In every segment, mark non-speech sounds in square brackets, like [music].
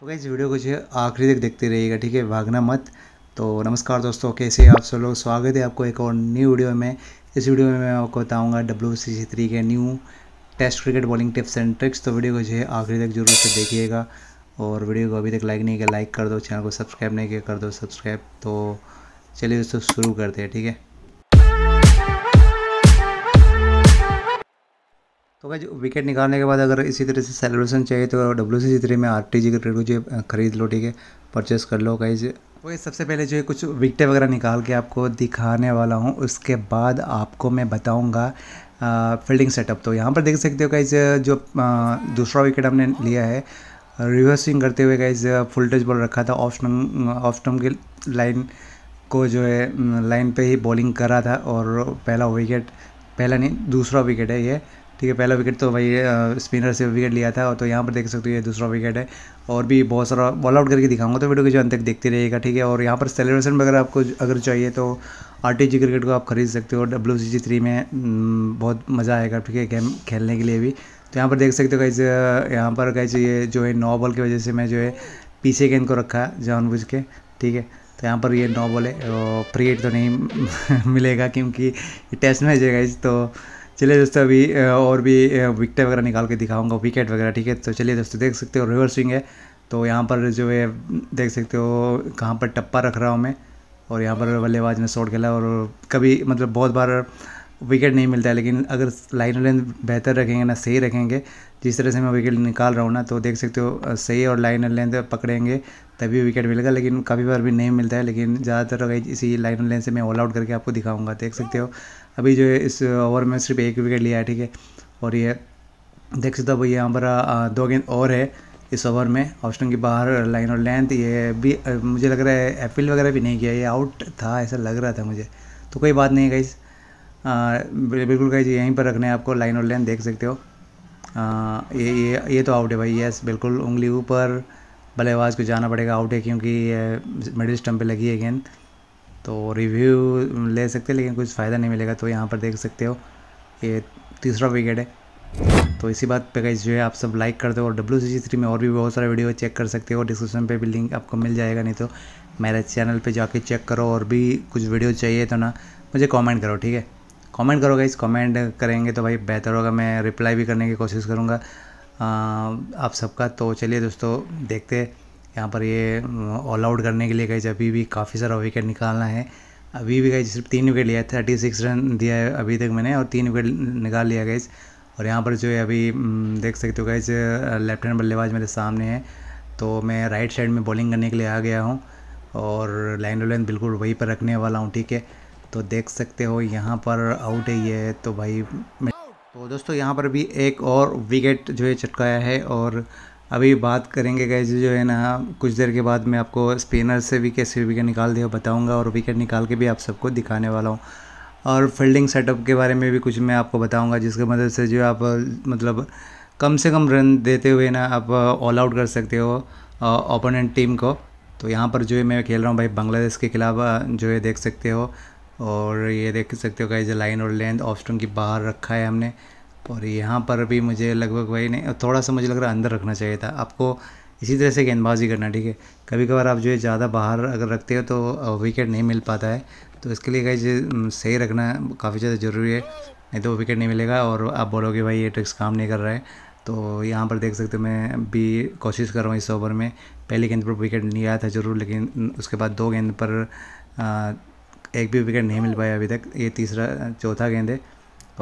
तो इस वीडियो को जो आखिरी तक देखते रहिएगा ठीक है भागना मत तो नमस्कार दोस्तों कैसे आप सब लोग स्वागत है आपको एक और न्यू वीडियो में इस वीडियो में मैं आपको बताऊंगा डब्ल्यू सी थ्री के new test cricket bowling tips and tricks तो वीडियो को जो है आखिरी तक जरूर से देखिएगा और वीडियो को अभी तक लाइक नहीं किया लाइक कर दो चैनल को सब्सक्राइब नहीं किया कर दो सब्सक्राइब तो चलिए दोस्तों शुरू करते हैं ठीक है तो भाई विकेट निकालने के बाद अगर इसी तरह से सेलिब्रेशन चाहिए तो डब्ल्यू सी थ्री में आर टी जी क्रिकेट को जो खरीद लो ठीक है परचेस कर लो कहीं वो सबसे पहले जो है कुछ विकेट वगैरह निकाल के आपको दिखाने वाला हूँ उसके बाद आपको मैं बताऊँगा फील्डिंग सेटअप तो यहाँ पर देख सकते हो कहीं जो दूसरा विकेट हमने लिया है रिवर्सिंग करते हुए कहीं फुल टच बॉल रखा था ऑफ स्टम्प ऑफ स्टम की लाइन को जो है लाइन पे ही बॉलिंग करा था और पहला विकेट पहला नहीं दूसरा विकेट है ये ठीक है पहला विकेट तो भाई स्पिनर से विकेट लिया था तो यहाँ पर देख सकते हो ये दूसरा विकेट है और भी बहुत सारा बॉल आउट करके दिखाऊंगा तो वीडियो के जो अंत तक देखते रहेगा ठीक है और यहाँ पर सेलिब्रेशन वगैरह आपको अगर चाहिए तो आर टी जी क्रिकेट को आप खरीद सकते हो डब्ल्यू सी जी थ्री में बहुत मज़ा आएगा ठीक है गेम खेलने के लिए भी तो यहाँ पर देख सकते हो कैसे यहाँ पर कैसे ये जो है नौ बॉल की वजह से मैं जो है पीछे गेंद को रखा जानबूझ के ठीक है तो यहाँ पर ये नौ बॉल है फ्री तो नहीं [laughs] मिलेगा क्योंकि टेस्ट जो है तो चलिए दोस्तों अभी और भी विकेट वगैरह निकाल के दिखाऊंगा विकेट वगैरह ठीक है तो चलिए दोस्तों देख सकते हो रिवर स्विंग है तो यहाँ पर जो है देख सकते हो कहाँ पर टप्पा रख रहा हूँ मैं और यहाँ पर बल्लेबाज ने शॉट खेला और कभी मतलब बहुत बार विकेट नहीं मिलता है लेकिन अगर लाइन लेंथ बेहतर रखेंगे ना सही रखेंगे जिस तरह से मैं विकेट निकाल रहा हूँ ना तो देख सकते हो सही और लाइन लेंथ पकड़ेंगे तभी विकेट मिलेगा लेकिन काफ़ी बार भी नहीं मिलता है लेकिन ज़्यादातर अगर इसी लाइन लाइन से मैं ऑल आउट करके आपको दिखाऊंगा देख सकते हो अभी जो है इस ओवर में सिर्फ एक विकेट लिया है ठीक है और ये देख सकते हो भाई यहाँ पर दो गेंद और है इस ओवर में ऑप्शन के बाहर लाइन और लेंथ ये भी मुझे लग रहा है अपील वगैरह भी नहीं किया ये आउट था ऐसा लग रहा था मुझे तो कोई बात नहीं गई बिल्कुल गाइज यहीं पर रखना है आपको लाइन और लेंथ देख सकते हो आ, ये ये ये तो आउट है भाई यस बिल्कुल उंगली ऊपर बल्लेबाज को जाना पड़ेगा आउट है क्योंकि मिडिल स्टम्प पे लगी है गेंद तो रिव्यू ले सकते हैं लेकिन कुछ फ़ायदा नहीं मिलेगा तो यहाँ पर देख सकते हो ये तीसरा विकेट है तो इसी बात पे गई जो है आप सब लाइक कर दो और डब्ल्यू सी थ्री में और भी बहुत सारे वीडियो चेक कर सकते हो डिस्क्रिप्शन पे भी लिंक आपको मिल जाएगा नहीं तो मेरे चैनल पे जाके चेक करो और भी कुछ वीडियो चाहिए तो ना मुझे कमेंट करो ठीक है कमेंट करो गाइज कमेंट करेंगे तो भाई बेहतर होगा मैं रिप्लाई भी करने की कोशिश करूँगा आप सबका तो चलिए दोस्तों देखते हैं यहाँ पर ये ऑल आउट करने के लिए गए अभी भी काफ़ी सारा विकेट निकालना है अभी भी गए सिर्फ तीन विकेट लिया है थर्टी सिक्स रन दिया है अभी तक मैंने और तीन विकेट निकाल लिया गए और यहाँ पर जो है अभी देख सकते हो गए लेफ्ट हैंड बल्लेबाज मेरे सामने है तो मैं राइट साइड में बॉलिंग करने के लिए आ गया हूँ और लाइन टू लाइन बिल्कुल वहीं पर रखने वाला हूँ ठीक है तो देख सकते हो यहाँ पर आउट है ये तो भाई मैं तो दोस्तों यहाँ पर भी एक और विकेट जो है चटकाया है और अभी बात करेंगे गए जो है ना कुछ देर के बाद मैं आपको स्पिनर से भी कैसे विकेट निकाल दिया बताऊँगा और विकेट निकाल के भी आप सबको दिखाने वाला हूँ और फील्डिंग सेटअप के बारे में भी कुछ मैं आपको बताऊँगा जिसकी मदद से जो आप मतलब कम से कम रन देते हुए ना आप ऑल आउट कर सकते हो ओपोनेंट टीम को तो यहाँ पर जो है मैं खेल रहा हूँ भाई बांग्लादेश के खिलाफ जो है देख सकते हो और ये देख सकते हो गाइज लाइन और लेंथ ऑप्शन की बाहर रखा है हमने और यहाँ पर भी मुझे लगभग वही नहीं थोड़ा सा मुझे लग रहा है अंदर रखना चाहिए था आपको इसी तरह से गेंदबाजी करना ठीक है कभी कभार आप जो है ज़्यादा बाहर अगर रखते हो तो विकेट नहीं मिल पाता है तो इसके लिए गाइज सही रखना काफ़ी ज़्यादा ज़रूरी है नहीं तो विकेट नहीं मिलेगा और आप बोलोगे भाई ये ट्रिक्स काम नहीं कर रहा है तो यहाँ पर देख सकते हो मैं भी कोशिश कर रहा हूँ इस ओवर में पहली गेंद पर विकेट नहीं आया था ज़रूर लेकिन उसके बाद दो गेंद पर आ, एक भी विकेट नहीं मिल पाया अभी तक ये तीसरा चौथा गेंद है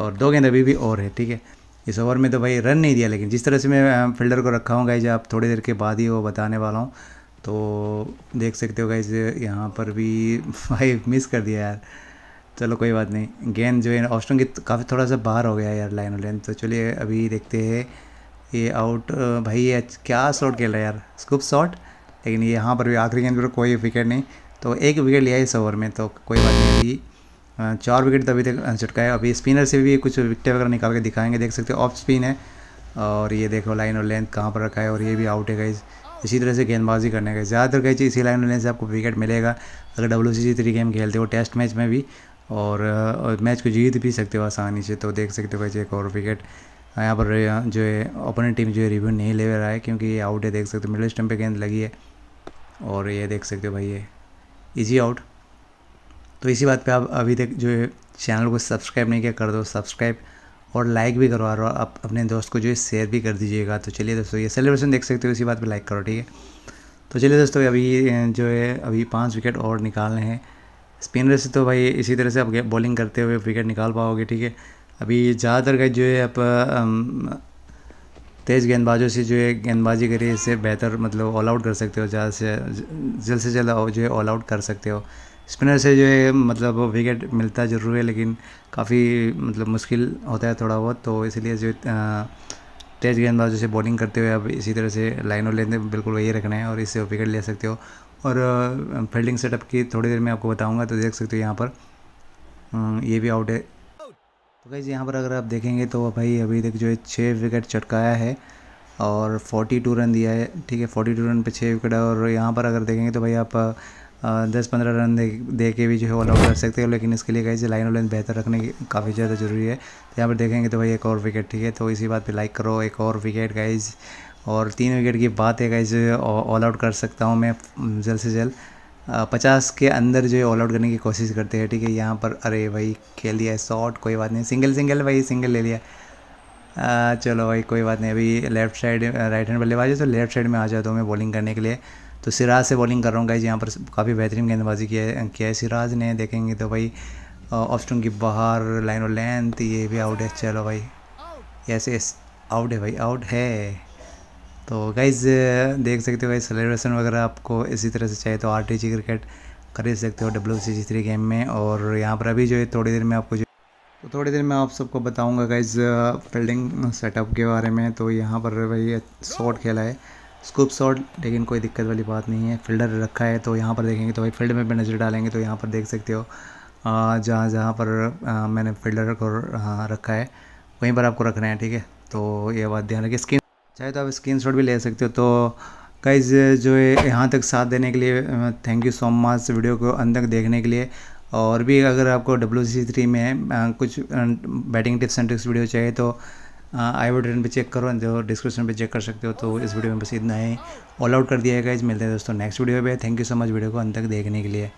और दो गेंद अभी भी और है ठीक है इस ओवर में तो भाई रन नहीं दिया लेकिन जिस तरह से मैं फील्डर को रखा हूँ जब आप थोड़ी देर के बाद ही वो बताने वाला हूँ तो देख सकते हो गाई यहाँ पर भी [laughs] भाई मिस कर दिया यार चलो कोई बात नहीं गेंद जो है ऑस्टन की काफ़ी थोड़ा सा बाहर हो गया यार लाइन लाइन तो चलिए अभी देखते हैं ये आउट भाई ये क्या शॉट है यार स्कूप शॉट लेकिन यहाँ पर भी आखिरी गेंद पर कोई विकेट नहीं तो एक विकेट लिया इस ओवर में तो कोई बात नहीं अभी चार विकेट अभी तक है अभी स्पिनर से भी कुछ विकेट वगैरह निकाल के दिखाएंगे देख सकते हो ऑफ स्पिन है और ये देखो लाइन और लेंथ कहाँ पर रखा है और ये भी आउट है गाइज इसी तरह से गेंदबाजी करने का ज़्यादातर चीज इसी लाइन लेने से आपको विकेट मिलेगा अगर डब्ल्यू सी थ्री गेम खेलते हो टेस्ट मैच में भी और, और मैच को जीत भी सकते हो आसानी से तो देख सकते हो कहीं एक और विकेट यहाँ पर जो है ओपनिंग टीम जो है रिव्यू नहीं ले रहा है क्योंकि ये आउट है देख सकते हो मिडिल स्टम्प पर गेंद लगी है और ये देख सकते हो भाई ये इजी आउट तो इसी बात पे आप अभी तक जो है चैनल को सब्सक्राइब नहीं किया कर दो सब्सक्राइब और लाइक भी करो और आप अपने दोस्त को जो है शेयर भी कर दीजिएगा तो चलिए दोस्तों ये सेलिब्रेशन देख सकते हो इसी बात पे लाइक करो ठीक है तो चलिए दोस्तों अभी जो है अभी पाँच विकेट और निकालने हैं स्पिनर से तो भाई इसी तरह से आप बॉलिंग करते हुए विकेट निकाल पाओगे ठीक है अभी ज़्यादातर जो है आप तेज़ गेंदबाजों से जो है गेंदबाजी करिए इससे बेहतर मतलब ऑल आउट कर सकते हो ज़्यादा से जल्द से जल्द जो है ऑल आउट कर सकते हो स्पिनर से जो है मतलब विकेट मिलता ज़रूर है लेकिन काफ़ी मतलब मुश्किल होता है थोड़ा बहुत तो इसलिए जो तेज़ गेंदबाजों से बॉलिंग करते हुए आप इसी तरह से लाइन और लेन बिल्कुल वही रखना है और इससे विकेट ले सकते हो और फील्डिंग सेटअप की थोड़ी देर में आपको बताऊंगा तो देख सकते हो यहाँ पर ये भी आउट है तो गाइज़ यहाँ पर अगर आप देखेंगे तो भाई अभी तक जो है छः विकेट चटकाया है और 42 रन दिया है ठीक है 42 रन पे छः विकेट और यहाँ पर अगर देखेंगे तो भाई आप दस पंद्रह रन दे, दे के भी जो है ऑल आउट कर सकते हो लेकिन इसके लिए गाइज लाइन लाइन बेहतर रखने की काफ़ी ज़्यादा ज़रूरी है तो यहाँ पर देखेंगे तो भाई एक और विकेट ठीक है तो इसी बात पर लाइक करो एक और विकेट गाइज और तीन विकेट की बात है गाइज ऑल आउट कर सकता हूँ मैं जल्द से जल्द पचास के अंदर जो है ऑल आउट करने की कोशिश करते हैं ठीक है यहाँ पर अरे भाई खेल लिया शॉट कोई बात नहीं सिंगल सिंगल भाई सिंगल ले लिया आ, चलो भाई कोई बात नहीं अभी लेफ्ट साइड राइट हैंड बल्लेबाज है तो लेफ्ट साइड में आ जाता हूँ मैं बॉलिंग करने के लिए तो सिराज से बॉलिंग कर रहा हूँ गाइज यहाँ पर काफ़ी बेहतरीन गेंदबाजी किया है किया है सिराज ने देखेंगे तो भाई ऑफ की बाहर लाइन और लेंथ ये भी आउट है चलो भाई ऐसे आउट है भाई आउट है तो गाइज देख सकते हो गाइज सेलिब्रेशन वगैरह आपको इसी तरह से चाहिए तो आर क्रिकेट खरीद सकते हो डब्ल्यू सी थ्री गेम में और यहाँ पर अभी जो है थोड़ी देर में आपको जो तो थोड़ी देर में आप सबको बताऊंगा गाइज फील्डिंग सेटअप के बारे में तो यहाँ पर भाई शॉट खेला है स्कूप शॉट लेकिन कोई दिक्कत वाली बात नहीं है फील्डर रखा है तो यहाँ पर देखेंगे तो भाई फील्ड में भी नज़र डालेंगे तो यहाँ पर देख सकते हो जहाँ जहाँ पर आ, मैंने फील्डर को रखा है वहीं पर आपको रखना है ठीक है तो ये बात ध्यान रखिए स्किन चाहे तो आप स्क्रीनशॉट भी ले सकते हो तो कई जो है यहाँ तक साथ देने के लिए thank you so much video को अंत तक देखने के लिए और भी अगर आपको डब्ल्यू सी थ्री में कुछ batting tips and tricks video चाहिए तो आई बटन पे चेक करो जो डिस्क्रिप्शन पे चेक कर सकते हो तो इस वीडियो में बस इतना ही ऑल आउट कर दिया है इस मिलते हैं दोस्तों नेक्स्ट वीडियो में thank you so much video को अंत तक देखने के लिए